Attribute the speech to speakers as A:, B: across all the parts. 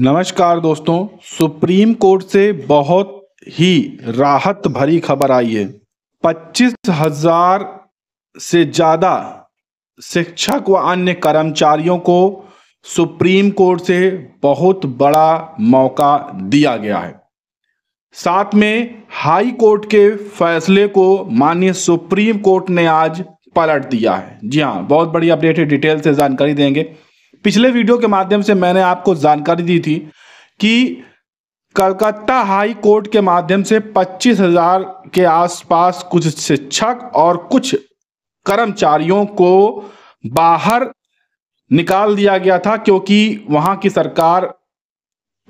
A: नमस्कार दोस्तों supreme court से बहुत ही राहत भरी खबर आई है पच्चीस हजार से ज्यादा शिक्षक व अन्य कर्मचारियों को सुप्रीम कोर्ट से बहुत बड़ा मौका दिया गया है साथ में हाई कोर्ट के फैसले को माननीय सुप्रीम कोर्ट ने आज पलट दिया है जी हाँ बहुत बड़ी अपडेटेड डिटेल से जानकारी देंगे पिछले वीडियो के माध्यम से मैंने आपको जानकारी दी थी कि कलकत्ता हाई कोर्ट के माध्यम से पच्चीस हजार के आसपास कुछ शिक्षक और कुछ कर्मचारियों को बाहर निकाल दिया गया था क्योंकि वहां की सरकार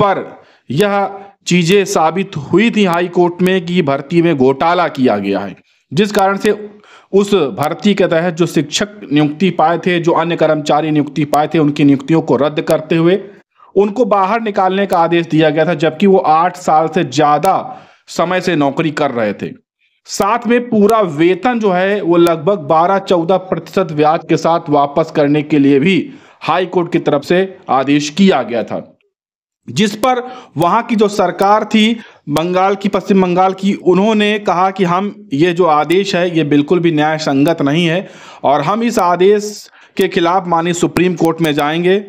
A: पर यह चीजें साबित हुई थी हाई कोर्ट में कि भर्ती में घोटाला किया गया है जिस कारण से उस भर्ती के तहत जो शिक्षक नियुक्ति पाए थे जो अन्य कर्मचारी नियुक्ति पाए थे उनकी नियुक्तियों को रद्द करते हुए उनको बाहर निकालने का आदेश दिया गया था जबकि वो आठ साल से ज्यादा समय से नौकरी कर रहे थे साथ में पूरा वेतन जो है वो लगभग 12-14 प्रतिशत ब्याज के साथ वापस करने के लिए भी हाई कोर्ट की तरफ से आदेश किया गया था जिस पर वहाँ की जो सरकार थी बंगाल की पश्चिम बंगाल की उन्होंने कहा कि हम ये जो आदेश है ये बिल्कुल भी न्याय संगत नहीं है और हम इस आदेश के खिलाफ मानी सुप्रीम कोर्ट में जाएंगे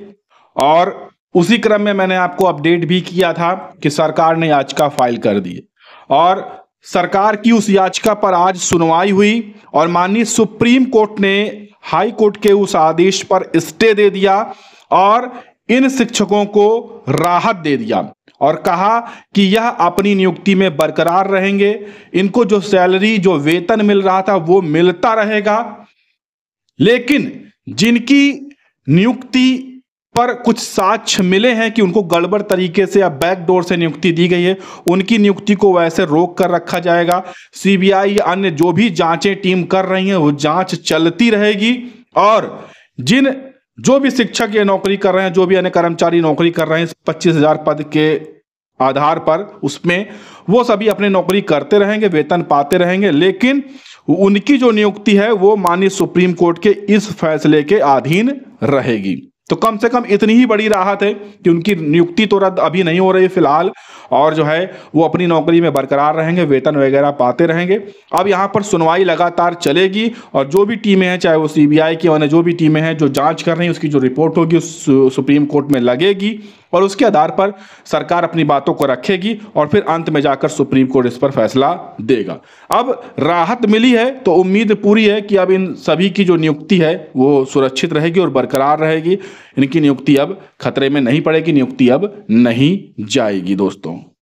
A: और उसी क्रम में मैंने आपको अपडेट भी किया था कि सरकार ने याचिका फाइल कर दी और सरकार की उस याचिका पर आज सुनवाई हुई और माननीय सुप्रीम कोर्ट ने हाई कोर्ट के उस आदेश पर स्टे दे दिया और इन शिक्षकों को राहत दे दिया और कहा कि यह अपनी नियुक्ति में बरकरार रहेंगे इनको जो सैलरी जो वेतन मिल रहा था वो मिलता रहेगा लेकिन जिनकी नियुक्ति पर कुछ साक्ष्य मिले हैं कि उनको गड़बड़ तरीके से या बैकडोर से नियुक्ति दी गई है उनकी नियुक्ति को वैसे रोक कर रखा जाएगा सीबीआई अन्य जो भी जांचें टीम कर रही है वो जांच चलती रहेगी और जिन जो भी शिक्षक ये नौकरी कर रहे हैं जो भी अन्य कर्मचारी नौकरी कर रहे हैं पच्चीस हजार पद के आधार पर उसमें वो सभी अपनी नौकरी करते रहेंगे वेतन पाते रहेंगे लेकिन उनकी जो नियुक्ति है वो माननीय सुप्रीम कोर्ट के इस फैसले के अधीन रहेगी तो कम से कम इतनी ही बड़ी राहत है कि उनकी नियुक्ति तो रद्द अभी नहीं हो रही फिलहाल और जो है वो अपनी नौकरी में बरकरार रहेंगे वेतन वगैरह पाते रहेंगे अब यहाँ पर सुनवाई लगातार चलेगी और जो भी टीमें हैं चाहे वो सीबीआई की और जो भी टीमें हैं जो जांच कर रही हैं उसकी जो रिपोर्ट होगी उस सुप्रीम कोर्ट में लगेगी और उसके आधार पर सरकार अपनी बातों को रखेगी और फिर अंत में जाकर सुप्रीम कोर्ट इस पर फैसला देगा अब राहत मिली है तो उम्मीद पूरी है कि अब इन सभी की जो नियुक्ति है वो सुरक्षित रहेगी और बरकरार रहेगी इनकी नियुक्ति अब खतरे में नहीं पड़ेगी नियुक्ति अब नहीं जाएगी दोस्तों